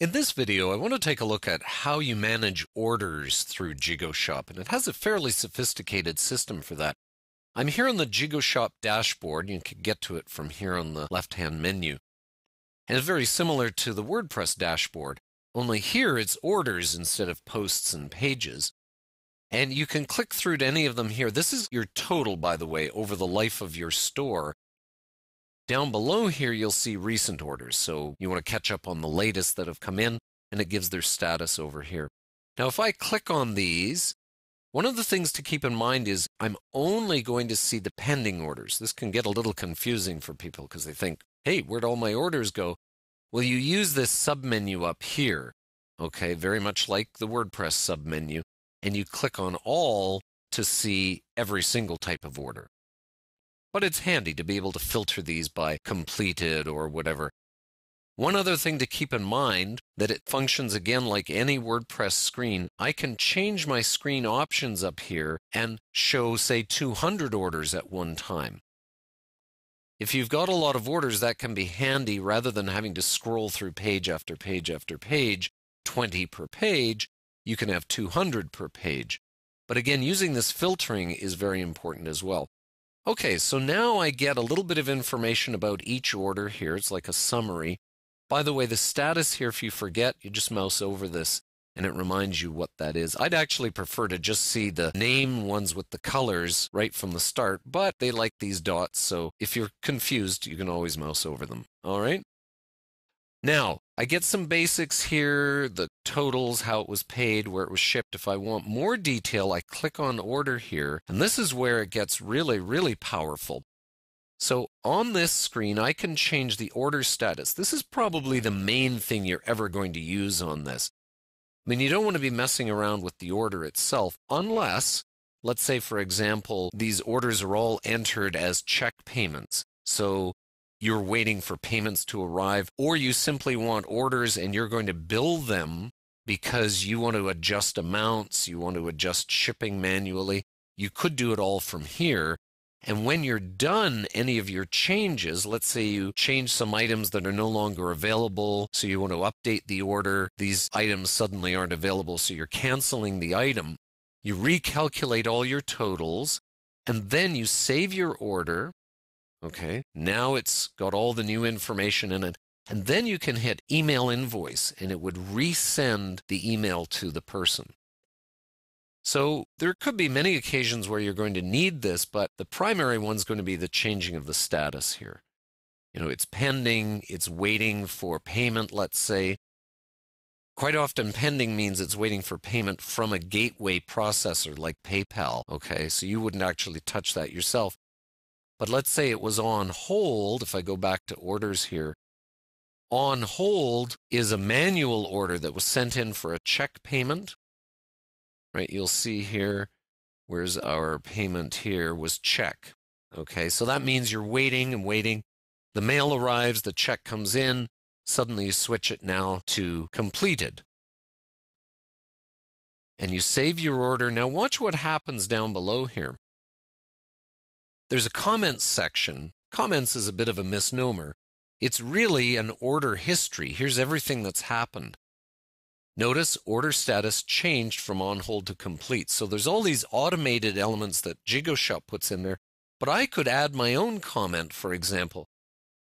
In this video, I want to take a look at how you manage orders through JigoShop, and it has a fairly sophisticated system for that. I'm here on the JigoShop dashboard. You can get to it from here on the left-hand menu. And it's very similar to the WordPress dashboard, only here it's orders instead of posts and pages. And you can click through to any of them here. This is your total, by the way, over the life of your store. Down below here, you'll see recent orders. So you want to catch up on the latest that have come in, and it gives their status over here. Now, if I click on these, one of the things to keep in mind is I'm only going to see the pending orders. This can get a little confusing for people because they think, hey, where'd all my orders go? Well, you use this submenu up here, okay, very much like the WordPress submenu, and you click on all to see every single type of order. But it's handy to be able to filter these by completed or whatever. One other thing to keep in mind that it functions again like any WordPress screen. I can change my screen options up here and show, say, 200 orders at one time. If you've got a lot of orders, that can be handy rather than having to scroll through page after page after page, 20 per page, you can have 200 per page. But again, using this filtering is very important as well. Okay, so now I get a little bit of information about each order here. It's like a summary. By the way, the status here, if you forget, you just mouse over this and it reminds you what that is. I'd actually prefer to just see the name ones with the colors right from the start, but they like these dots, so if you're confused, you can always mouse over them. All right? Now, I get some basics here, the totals, how it was paid, where it was shipped. If I want more detail, I click on order here, and this is where it gets really, really powerful. So on this screen, I can change the order status. This is probably the main thing you're ever going to use on this. I mean, you don't want to be messing around with the order itself unless, let's say, for example, these orders are all entered as check payments. So you're waiting for payments to arrive, or you simply want orders and you're going to bill them because you want to adjust amounts, you want to adjust shipping manually. You could do it all from here. And when you're done any of your changes, let's say you change some items that are no longer available, so you want to update the order, these items suddenly aren't available, so you're canceling the item. You recalculate all your totals, and then you save your order Okay. Now it's got all the new information in it. And then you can hit email invoice and it would resend the email to the person. So there could be many occasions where you're going to need this, but the primary one's going to be the changing of the status here. You know, it's pending, it's waiting for payment, let's say. Quite often, pending means it's waiting for payment from a gateway processor like PayPal. Okay, so you wouldn't actually touch that yourself. But let's say it was on hold. If I go back to orders here, on hold is a manual order that was sent in for a check payment. Right, you'll see here, where's our payment here was check. Okay, so that means you're waiting and waiting. The mail arrives, the check comes in, suddenly you switch it now to completed. And you save your order. Now watch what happens down below here. There's a comments section. Comments is a bit of a misnomer. It's really an order history. Here's everything that's happened. Notice order status changed from on hold to complete. So there's all these automated elements that JigoShop puts in there, but I could add my own comment, for example.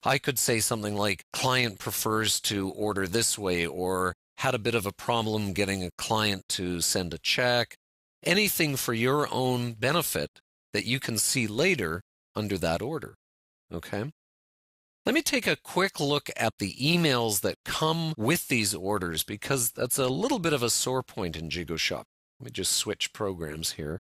I could say something like client prefers to order this way or had a bit of a problem getting a client to send a check. Anything for your own benefit that you can see later under that order. Okay. Let me take a quick look at the emails that come with these orders because that's a little bit of a sore point in Jigo Shop. Let me just switch programs here.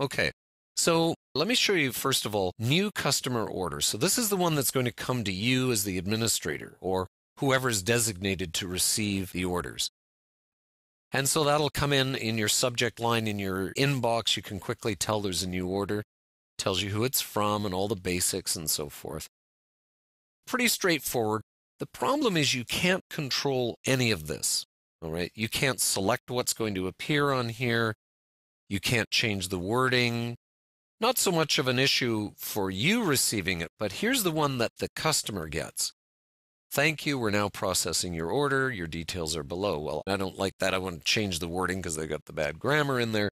Okay, so let me show you first of all new customer orders. So this is the one that's going to come to you as the administrator or whoever is designated to receive the orders. And so that'll come in in your subject line in your inbox. You can quickly tell there's a new order, tells you who it's from and all the basics and so forth. Pretty straightforward. The problem is you can't control any of this. All right. You can't select what's going to appear on here. You can't change the wording. Not so much of an issue for you receiving it, but here's the one that the customer gets. Thank you. We're now processing your order. Your details are below. Well, I don't like that. I want to change the wording because they got the bad grammar in there.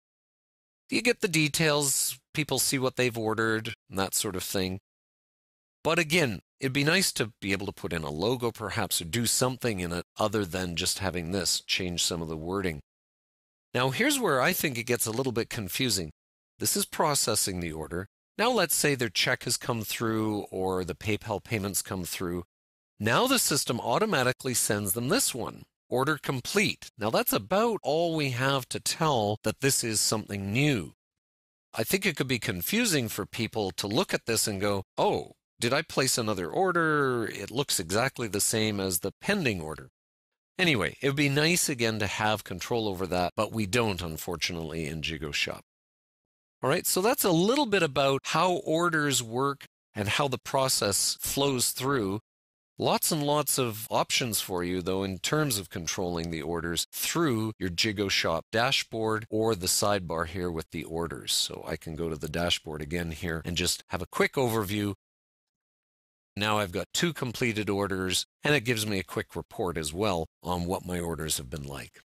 You get the details. People see what they've ordered and that sort of thing. But again, it'd be nice to be able to put in a logo perhaps or do something in it other than just having this change some of the wording. Now, here's where I think it gets a little bit confusing. This is processing the order. Now, let's say their check has come through or the PayPal payments come through now the system automatically sends them this one order complete. Now that's about all we have to tell that this is something new. I think it could be confusing for people to look at this and go, oh, did I place another order? It looks exactly the same as the pending order. Anyway, it would be nice again to have control over that, but we don't, unfortunately, in Jigo Shop. All right, so that's a little bit about how orders work and how the process flows through. Lots and lots of options for you, though, in terms of controlling the orders through your Jigo Shop dashboard or the sidebar here with the orders. So I can go to the dashboard again here and just have a quick overview. Now I've got two completed orders, and it gives me a quick report as well on what my orders have been like.